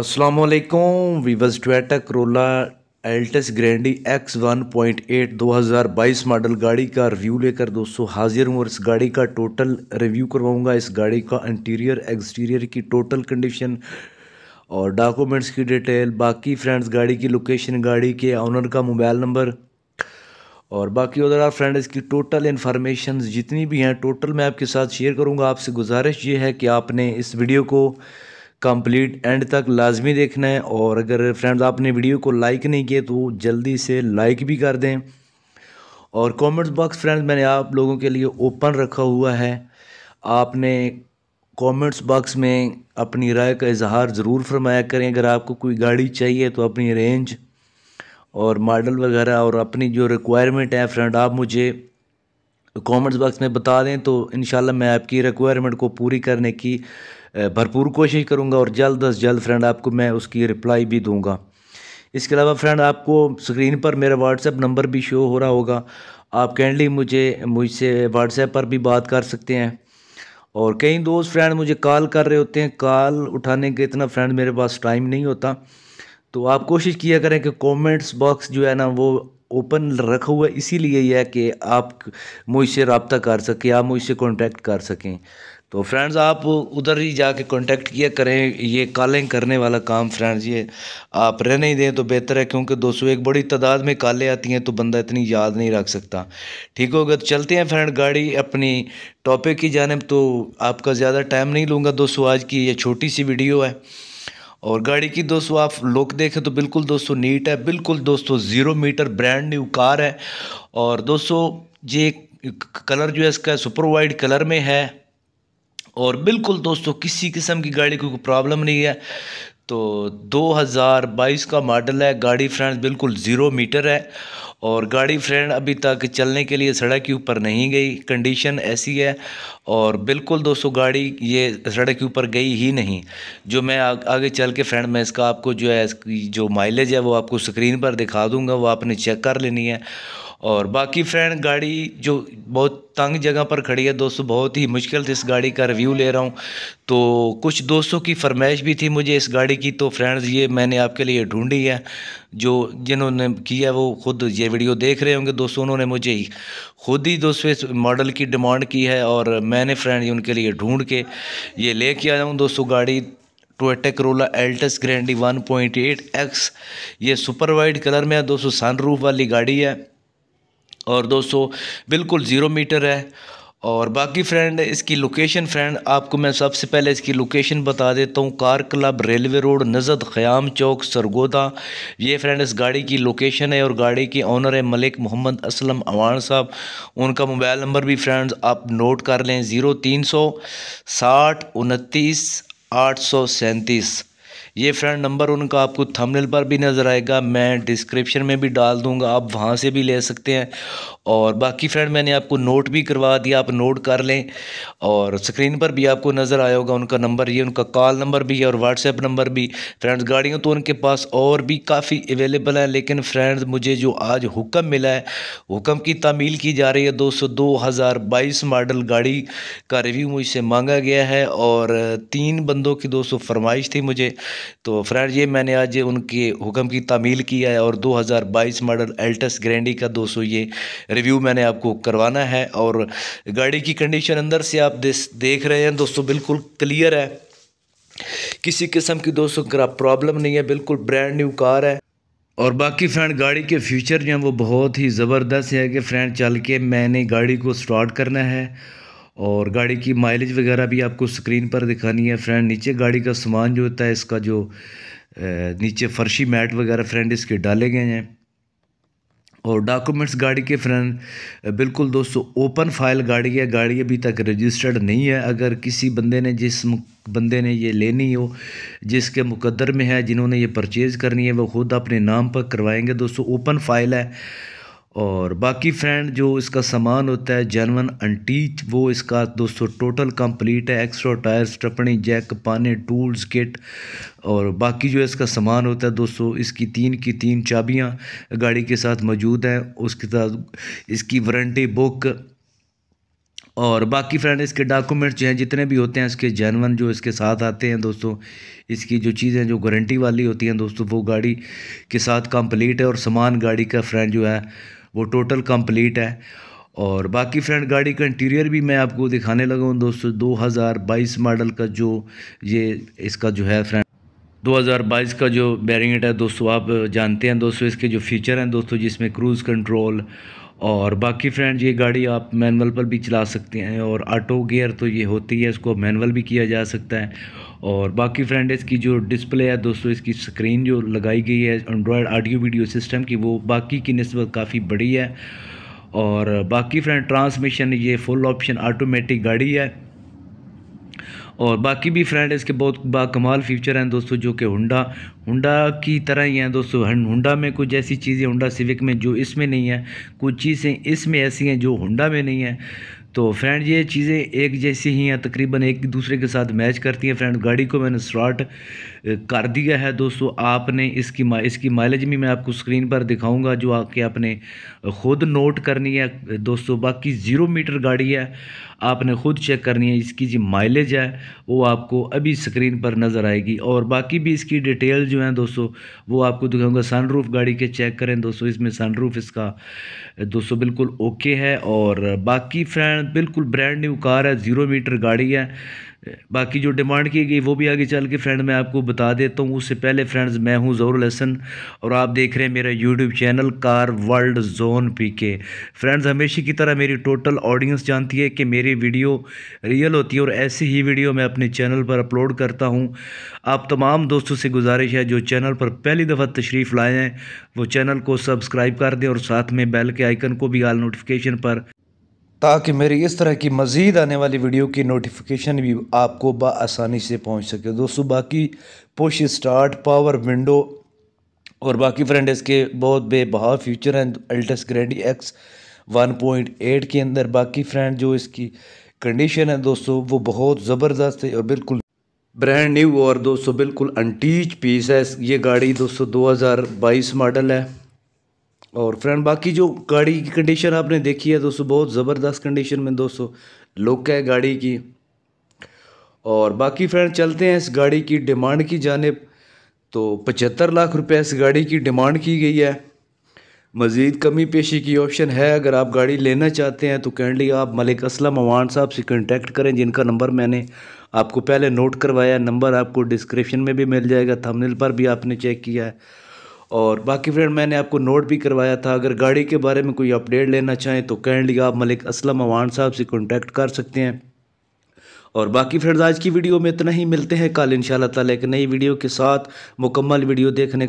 असलम विवस Toyota Corolla Altis Grande X one point eight दो हज़ार बाईस मॉडल गाड़ी का रिव्यू लेकर दोस्तों हाजिर हूँ और इस गाड़ी का टोटल रिव्यू करवाऊँगा इस गाड़ी का इंटीरियर एक्सटीरियर की टोटल कंडीशन और डॉक्यूमेंट्स की डिटेल बाकी फ्रेंड्स गाड़ी की लोकेशन गाड़ी के ऑनर का मोबाइल नंबर और बाकी उधर आप फ्रेंड इसकी टोटल इन्फॉर्मेशन जितनी भी हैं टोटल मैं आपके साथ शेयर करूँगा आपसे गुजारिश ये है कि आपने इस वीडियो को कंप्लीट एंड तक लाजमी देखना है और अगर फ्रेंड्स आपने वीडियो को लाइक नहीं किया तो जल्दी से लाइक भी कर दें और कमेंट्स बॉक्स फ्रेंड्स मैंने आप लोगों के लिए ओपन रखा हुआ है आपने कमेंट्स बॉक्स में अपनी राय का इजहार ज़रूर फरमाया करें अगर आपको कोई गाड़ी चाहिए तो अपनी रेंज और मॉडल वगैरह और अपनी जो रिक्वायरमेंट है फ्रेंड आप मुझे कमेंट्स बॉक्स में बता दें तो इन मैं आपकी रिक्वायरमेंट को पूरी करने की भरपूर कोशिश करूँगा और जल्द अज जल्द फ्रेंड आपको मैं उसकी रिप्लाई भी दूँगा इसके अलावा फ्रेंड आपको स्क्रीन पर मेरा व्हाट्सएप नंबर भी शो हो रहा होगा आप कैंडली मुझे मुझसे व्हाट्सएप पर भी बात कर सकते हैं और कई दोस्त फ्रेंड मुझे कॉल कर रहे होते हैं कॉल उठाने के इतना फ्रेंड मेरे पास टाइम नहीं होता तो आप कोशिश किया करें कि कमेंट्स बॉक्स जो है ना वो ओपन रखा हुआ इसीलिए यह है कि आप मुझसे रबता कर सकें आप मुझसे कॉन्टेक्ट कर सकें तो फ्रेंड्स आप उधर ही जाके कांटेक्ट किया करें ये कॉलिंग करने वाला काम फ्रेंड्स ये आप रहने ही दें तो बेहतर है क्योंकि दोस्तों एक बड़ी तादाद में कॉलें आती हैं तो बंदा इतनी याद नहीं रख सकता ठीक होगा तो चलते हैं फ्रेंड गाड़ी अपनी टॉपिक की जानब तो आपका ज़्यादा टाइम नहीं लूँगा दोस्तों आज की ये छोटी सी वीडियो है और गाड़ी की दोस्तों आप लुक देखें तो बिल्कुल दोस्तों नीट है बिल्कुल दोस्तों zero meter brand new car है और दोस्तों ये कलर जो है इसका सुपर वाइट कलर में है और बिल्कुल दोस्तों किसी किस्म की गाड़ी को कोई प्रॉब्लम नहीं है तो 2022 का मॉडल है गाड़ी फ्रेंड्स बिल्कुल ज़ीरो मीटर है और गाड़ी फ्रेंड अभी तक चलने के लिए सड़क के ऊपर नहीं गई कंडीशन ऐसी है और बिल्कुल दोस्तों गाड़ी ये सड़क के ऊपर गई ही नहीं जो मैं आगे चल के फ्रेंड मैं इसका आपको जो है जो माइलेज है वो आपको स्क्रीन पर दिखा दूँगा वो आपने चेक कर लेनी है और बाकी फ्रेंड गाड़ी जो बहुत तंग जगह पर खड़ी है दोस्तों बहुत ही मुश्किल से इस गाड़ी का रिव्यू ले रहा हूँ तो कुछ दोस्तों की फरमाइश भी थी मुझे इस गाड़ी की तो फ्रेंड्स ये मैंने आपके लिए ढूंढी है जो जिन्होंने किया वो खुद ये वीडियो देख रहे होंगे दोस्तों उन्होंने मुझे ही खुद ही दोस्तों इस मॉडल की डिमांड की है और मैंने फ्रेंड उनके लिए ढूँढ के ये लेके आया हूँ दोस्तों गाड़ी Toyota Corolla Altis Grande eight X ये सुपर वाइड कलर में है दोस्तों रूफ वाली गाड़ी है और दोस्तों बिल्कुल ज़ीरो मीटर है और बाकी फ्रेंड इसकी लोकेशन फ्रेंड आपको मैं सबसे पहले इसकी लोकेशन बता देता हूँ कार क्लब रेलवे रोड नजद ख़याम चौक सरगोदा ये फ्रेंड इस गाड़ी की लोकेशन है और गाड़ी के ऑनर है मलिक मोहम्मद असलम अवान साहब उनका मोबाइल नंबर भी फ्रेंड्स आप नोट कर लें ज़ीरो तीन सौ साठ उनतीस आठ सौ सैंतीस ये फ्रेंड नंबर उनका आपको थंबनेल पर भी नज़र आएगा मैं डिस्क्रिप्शन में भी डाल दूँगा आप वहाँ से भी ले सकते हैं और बाकी फ्रेंड मैंने आपको नोट भी करवा दिया आप नोट कर लें और स्क्रीन पर भी आपको नज़र आया होगा उनका नंबर ये उनका कॉल नंबर भी है और व्हाट्सएप नंबर भी फ्रेंड्स गाड़ियों तो उनके पास और भी काफ़ी अवेलेबल हैं लेकिन फ्रेंड्स मुझे जो आज हुक्म मिला है हुक्म की तमील की जा रही है दो सौ दो हज़ार बाईस मॉडल गाड़ी का रिव्यू मुझसे मांगा गया है और तीन बंदों की दोस्तों फरमाइश थी मुझे तो फ्रेंड ये मैंने आज उनके हुक्म की तमील किया है और 2022 मॉडल एल्टस ग्रैंडी का दो ये रिव्यू मैंने आपको करवाना है और गाड़ी की कंडीशन अंदर से आप देख रहे हैं दोस्तों बिल्कुल क्लियर है किसी किस्म की दोस्तों का प्रॉब्लम नहीं है बिल्कुल ब्रांड न्यू कार है और बाकी फ्रेंड गाड़ी के फ्यूचर जो हैं वो बहुत ही ज़बरदस्त है कि फ्रेंड चल के मैंने गाड़ी को स्टार्ट करना है और गाड़ी की माइलेज वगैरह भी आपको स्क्रीन पर दिखानी है फ्रेंड नीचे गाड़ी का सामान जो होता है इसका जो नीचे फर्शी मैट वगैरह फ्रेंड इसके डाले गए हैं और डॉक्यूमेंट्स गाड़ी के फ्रेंड बिल्कुल दोस्तों ओपन फाइल गाड़ी है गाड़ी अभी तक रजिस्टर्ड नहीं है अगर किसी बंदे ने जिस बंदे ने ये लेनी हो जिसके मुकद्दर में है जिन्होंने ये परचेज़ करनी है वो खुद अपने नाम पर करवाएंगे दोस्तों ओपन फाइल है और बाकी फ्रेंड जो इसका सामान होता है जर्मन अंटीच वो इसका दोस्तों टोटल कंप्लीट है एक्स्ट्रा टायर्स टपनी जैक पाने टूल्स किट और बाकी जो इसका सामान होता है दोस्तों इसकी तीन की तीन चाबियां गाड़ी के साथ मौजूद हैं उसके साथ इसकी वारंटी बुक और बाकी फ्रेंड इसके डॉक्यूमेंट्स जो हैं जितने भी होते हैं इसके जैनवन जो इसके साथ आते हैं दोस्तों इसकी जो चीज़ें जो गारंटी वाली होती हैं दोस्तों वो गाड़ी के साथ कंप्लीट है और सामान गाड़ी का फ्रेंड जो है वो टोटल कंप्लीट है और बाकी फ्रेंड गाड़ी का इंटीरियर भी मैं आपको दिखाने लगा हूँ दोस्तों 2022 मॉडल का जो ये इसका जो है फ्रेंड 2022 का जो बैरिंगेट है दोस्तों आप जानते हैं दोस्तों इसके जो फीचर हैं दोस्तों जिसमें क्रूज़ कंट्रोल और बाकी फ्रेंड ये गाड़ी आप मैनुअल पर भी चला सकते हैं और ऑटो गियर तो ये होती है इसको मैनुअल भी किया जा सकता है और बाकी फ्रेंड इसकी जो डिस्प्ले है दोस्तों इसकी स्क्रीन जो लगाई गई है एंड्रॉयड ऑडियो वीडियो सिस्टम की वो बाकी की नस्बत काफ़ी बड़ी है और बाकी फ्रेंड ट्रांसमिशन ये फुल ऑप्शन ऑटोमेटिक गाड़ी है और बाकी भी फ्रेंड इसके बहुत बाकमाल फीचर हैं दोस्तों जो कि होंडा होंडा की तरह ही हैं दोस्तों हुडा में कुछ ऐसी चीज़ें होंडा सिविक में जो इसमें नहीं है कुछ चीज़ें इसमें ऐसी हैं जो होंडा में नहीं है तो फ्रेंड ये चीज़ें एक जैसी ही हैं तकरीबन एक दूसरे के साथ मैच करती हैं फ्रेंड गाड़ी को मैंने स्टार्ट कर दिया है दोस्तों आपने इसकी मा इसकी माइलेज भी मैं आपको स्क्रीन पर दिखाऊंगा जो आके आपने ख़ुद नोट करनी है दोस्तों बाकी ज़ीरो मीटर गाड़ी है आपने ख़ुद चेक करनी है इसकी जो माइलेज है वो आपको अभी स्क्रीन पर नज़र आएगी और बाकी भी इसकी डिटेल जो हैं दोस्तों वो आपको दिखाऊँगा सनरूफ गाड़ी के चेक करें दोस्तों इसमें सनरूफ इसका दोस्तों बिल्कुल ओके है और बाकी फ्रेंड बिल्कुल ब्रांड न्यू कार है ज़ीरो मीटर गाड़ी है बाकी जो डिमांड की गई वो भी आगे चल के फ्रेंड मैं आपको बता देता हूँ उससे पहले फ्रेंड्स मैं हूँ ज़रूर लहसन और आप देख रहे हैं मेरा YouTube channel car world zone P K friends हमेशा की तरह मेरी टोटल ऑडियंस जानती है कि मेरी वीडियो रियल होती है और ऐसी ही वीडियो मैं अपने चैनल पर अपलोड करता हूँ आप तमाम दोस्तों से गुजारिश है जो चैनल पर पहली दफ़ा तशरीफ़ लाए हैं वो चैनल को सब्सक्राइब कर दें और साथ में बेल के आइकन को भी आल नोटिफिकेशन पर ताकि मेरी इस तरह की मज़ीद आने वाली वीडियो की नोटिफिकेशन भी आपको बसानी से पहुँच सके दोस्तों बाकी पुश स्टार्ट पावर विंडो और बाकी फ्रेंड इसके बहुत बेबहा फीचर हैं अल्टस ग्रैंडी एक्स 1.8 के अंदर बाकी फ्रेंड जो इसकी कंडीशन है दोस्तों वो बहुत ज़बरदस्त है और बिल्कुल ब्रांड न्यू और दोस्तों बिल्कुल अनटीच पीस है ये गाड़ी दोस्तों 2022 मॉडल है और फ्रेंड बाकी जो गाड़ी की कंडीशन आपने देखी है दोस्तों बहुत ज़बरदस्त कंडीशन में दोस्तों लुक है गाड़ी की और बाकी फ्रेंड चलते हैं इस गाड़ी की डिमांड की जानब तो पचहत्तर लाख रुपए इस गाड़ी की डिमांड की गई है मज़ीद कमी पेशी की ऑप्शन है अगर आप गाड़ी लेना चाहते हैं तो कैंडली आप मलिक असलम अवान साहब से कंटेक्ट करें जिनका नंबर मैंने आपको पहले नोट करवाया नंबर आपको डिस्क्रिप्शन में भी मिल जाएगा थंबनेल पर भी आपने चेक किया है और बाकी फ्रेंड मैंने आपको नोट भी करवाया था अगर गाड़ी के बारे में कोई अपडेट लेना चाहें तो काइंडली आप मलिक असलम अवान साहब से कॉन्टैक्ट कर सकते हैं और बाकी फ्रेंड्स आज की वीडियो में इतना ही मिलते हैं कल इन ताला एक नई वीडियो के साथ मुकम्मल वीडियो देखने